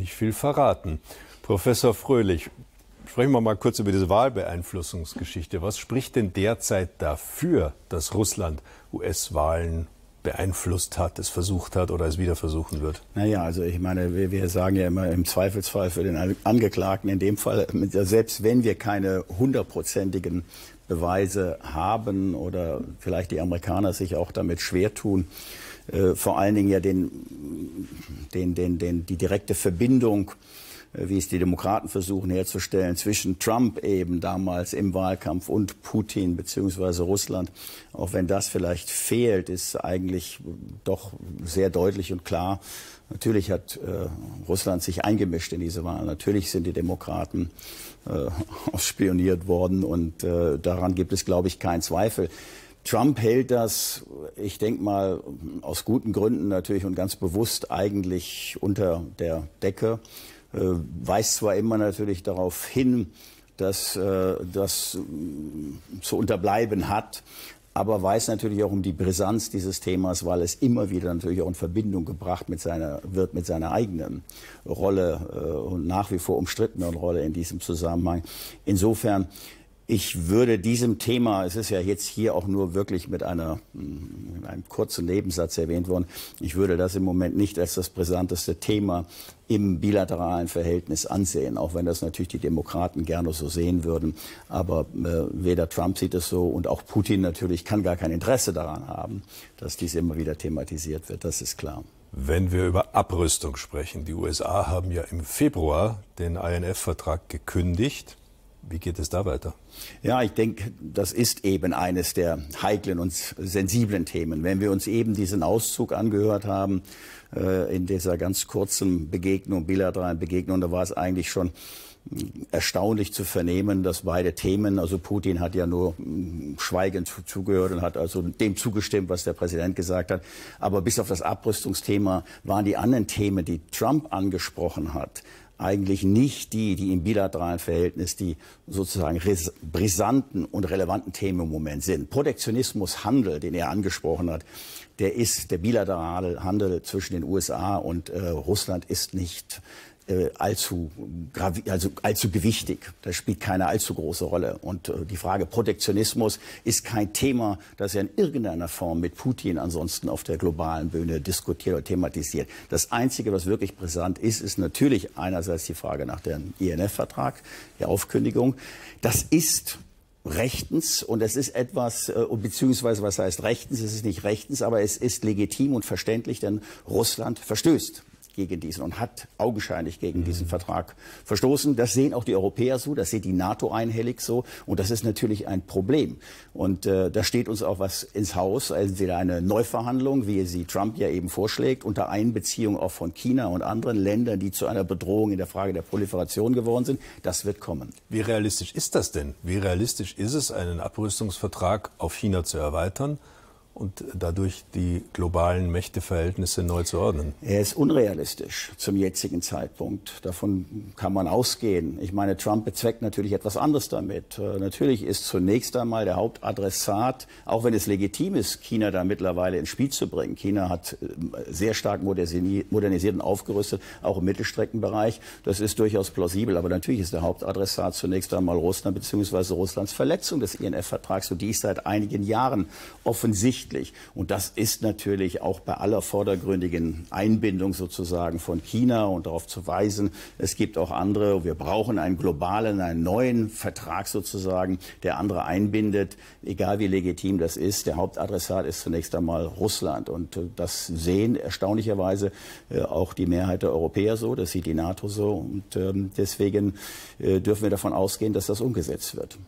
nicht viel verraten. Professor Fröhlich, sprechen wir mal kurz über diese Wahlbeeinflussungsgeschichte. Was spricht denn derzeit dafür, dass Russland US-Wahlen beeinflusst hat, es versucht hat oder es wieder versuchen wird? Naja, also ich meine, wir, wir, sagen ja immer im Zweifelsfall für den Angeklagten, in dem Fall, selbst wenn wir keine hundertprozentigen Beweise haben oder vielleicht die Amerikaner sich auch damit schwer tun, äh, vor allen Dingen ja den, den, den, den, die direkte Verbindung äh, wie es die Demokraten versuchen herzustellen, zwischen Trump eben damals im Wahlkampf und Putin bzw. Russland. Auch wenn das vielleicht fehlt, ist eigentlich doch sehr deutlich und klar, Natürlich hat äh, Russland sich eingemischt in diese Wahl. Natürlich sind die Demokraten äh, ausspioniert worden und äh, daran gibt es, glaube ich, keinen Zweifel. Trump hält das, ich denke mal, aus guten Gründen natürlich und ganz bewusst eigentlich unter der Decke. Äh, weist zwar immer natürlich darauf hin, dass äh, das äh, zu unterbleiben hat, aber weiß natürlich auch um die Brisanz dieses Themas, weil es immer wieder natürlich auch in Verbindung gebracht mit seiner, wird mit seiner eigenen Rolle äh, und nach wie vor umstrittenen Rolle in diesem Zusammenhang. Insofern ich würde diesem Thema, es ist ja jetzt hier auch nur wirklich mit einer, einem kurzen Nebensatz erwähnt worden, ich würde das im Moment nicht als das brisanteste Thema im bilateralen Verhältnis ansehen, auch wenn das natürlich die Demokraten gerne so sehen würden. Aber äh, weder Trump sieht es so und auch Putin natürlich kann gar kein Interesse daran haben, dass dies immer wieder thematisiert wird. Das ist klar. Wenn wir über Abrüstung sprechen, die USA haben ja im Februar den INF-Vertrag gekündigt. Wie geht es da weiter? Ja, ich denke, das ist eben eines der heiklen und sensiblen Themen. Wenn wir uns eben diesen Auszug angehört haben, äh, in dieser ganz kurzen Begegnung, bilateralen Begegnung, da war es eigentlich schon mm, erstaunlich zu vernehmen, dass beide Themen, also Putin hat ja nur mm, schweigend zugehört und hat also dem zugestimmt, was der Präsident gesagt hat. Aber bis auf das Abrüstungsthema waren die anderen Themen, die Trump angesprochen hat, eigentlich nicht die, die im bilateralen Verhältnis die sozusagen brisanten und relevanten Themen im Moment sind. Protektionismus, Handel, den er angesprochen hat, der ist der bilaterale Handel zwischen den USA und äh, Russland ist nicht äh, allzu, also allzu gewichtig. Das spielt keine allzu große Rolle. Und äh, die Frage Protektionismus ist kein Thema, das er in irgendeiner Form mit Putin ansonsten auf der globalen Bühne diskutiert oder thematisiert. Das Einzige, was wirklich brisant ist, ist natürlich einerseits die Frage nach dem INF-Vertrag, der Aufkündigung. Das ist rechtens und es ist etwas, äh, beziehungsweise was heißt rechtens, es ist nicht rechtens, aber es ist legitim und verständlich, denn Russland verstößt gegen diesen und hat augenscheinlich gegen mhm. diesen Vertrag verstoßen. Das sehen auch die Europäer so, das sieht die NATO einhellig so und das ist natürlich ein Problem. Und äh, da steht uns auch was ins Haus, also eine Neuverhandlung, wie sie Trump ja eben vorschlägt, unter Einbeziehung auch von China und anderen Ländern, die zu einer Bedrohung in der Frage der Proliferation geworden sind. Das wird kommen. Wie realistisch ist das denn? Wie realistisch ist es, einen Abrüstungsvertrag auf China zu erweitern? und dadurch die globalen Mächteverhältnisse neu zu ordnen? Er ist unrealistisch zum jetzigen Zeitpunkt. Davon kann man ausgehen. Ich meine, Trump bezweckt natürlich etwas anderes damit. Äh, natürlich ist zunächst einmal der Hauptadressat, auch wenn es legitim ist, China da mittlerweile ins Spiel zu bringen. China hat äh, sehr stark modernisiert und aufgerüstet, auch im Mittelstreckenbereich. Das ist durchaus plausibel. Aber natürlich ist der Hauptadressat zunächst einmal Russland bzw. Russlands Verletzung des INF-Vertrags und die ist seit einigen Jahren offensichtlich offensichtlich. Und das ist natürlich auch bei aller vordergründigen Einbindung sozusagen von China und darauf zu weisen, es gibt auch andere, wir brauchen einen globalen, einen neuen Vertrag sozusagen, der andere einbindet, egal wie legitim das ist. Der Hauptadressat ist zunächst einmal Russland. Und äh, das sehen erstaunlicherweise äh, auch die Mehrheit der Europäer so, das sieht die NATO so. Und ähm, deswegen äh, dürfen wir davon ausgehen, dass das umgesetzt wird.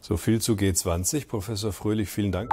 So viel zu G20. Professor Fröhlich, vielen Dank.